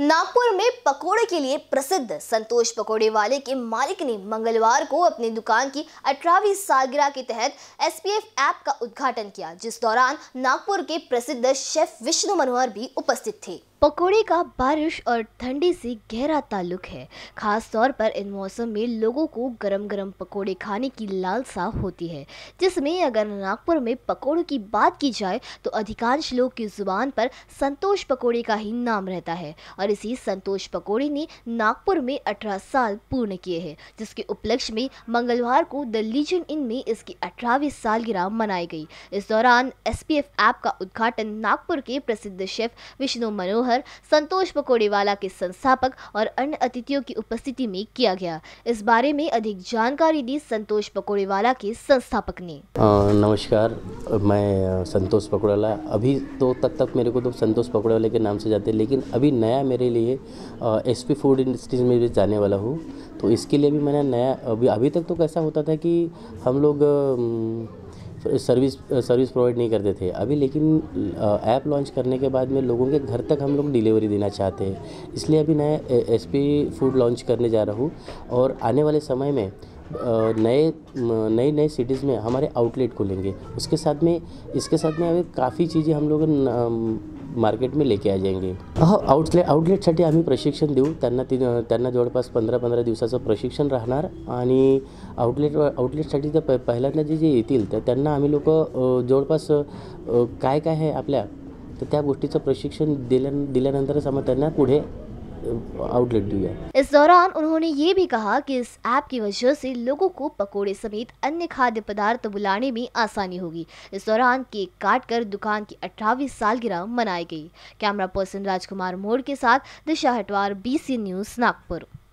नागपुर में पकोड़े के लिए प्रसिद्ध संतोष पकोड़े वाले के मालिक ने मंगलवार को अपनी दुकान की अठारहवीं सालगिरह के तहत एफ ऐप का उद्घाटन किया जिस दौरान नागपुर के प्रसिद्ध शेफ विष्णु मनोहर भी उपस्थित थे पकोड़े का बारिश और ठंडी से गहरा ताल्लुक है खास तौर पर इन मौसम में लोगों को गरम गरम पकोड़े खाने की लालसा होती है जिसमें अगर नागपुर में पकोड़ों की बात की जाए तो अधिकांश लोग की ज़ुबान पर संतोष पकोड़े का ही नाम रहता है और इसी संतोष पकोड़े ने नागपुर में अठारह साल पूर्ण किए हैं जिसके उपलक्ष्य में मंगलवार को द लीजन इन में इसकी अठारहवीं सालगिरह मनाई गई इस दौरान एस ऐप का उद्घाटन नागपुर के प्रसिद्ध शेफ विष्णु मनोहर धरोहर संतोष पकोड़ेवाला के संस्थापक और अन्य अतिथियों की उपस्थिति में किया गया इस बारे में अधिक जानकारी दी संतोष पकोड़ेवाला के संस्थापक ने नमस्कार मैं संतोष पकोड़ेवाला अभी तो तब तक मेरे को तो संतोष पकोड़ेवाला के नाम से जाते हैं लेकिन अभी नया मेरे लिए एस फूड इंडस्ट्रीज में भी जाने वाला हूँ तो इसके लिए भी मैंने नया अभी अभी तक तो कैसा होता था कि हम लोग सर्विस सर्विस प्रोवाइड नहीं करते थे अभी लेकिन ऐप लॉन्च करने के बाद में लोगों के घर तक हम लोग डिलीवरी देना चाहते हैं इसलिए अभी नया एस फूड लॉन्च करने जा रहा हूँ और आने वाले समय में नए नई नए सिटीज़ में हमारे आउटलेट खुलेंगे उसके साथ में इसके साथ में अभी काफ़ी चीज़ें हम लोग मार्केट में लेके आ जाएंगे हो आउटले आउटलेटसाठी आम्ही प्रशिक्षण देऊ त्यांना ती त्यांना जवळपास पंधरा पंधरा दिवसाचं प्रशिक्षण राहणार आणि आउटलेट आउटलेटसाठी तर प पहिल्यांदा जे जे येतील तर त्यांना आम्ही लोक जवळपास काय काय आहे आपल्या तर त्या गोष्टीचं प्रशिक्षण दिल्या दिल्यानंतरच आम्ही त्यांना पुढे आउटलेट दी है इस दौरान उन्होंने ये भी कहा कि इस ऐप की वजह से लोगों को पकोड़े समेत अन्य खाद्य पदार्थ बुलाने में आसानी होगी इस दौरान केक काट कर दुकान की अठारहवीं सालगिरह मनाई गई कैमरा पर्सन राजकुमार मोड़ के साथ दिशा हटवार बी न्यूज नागपुर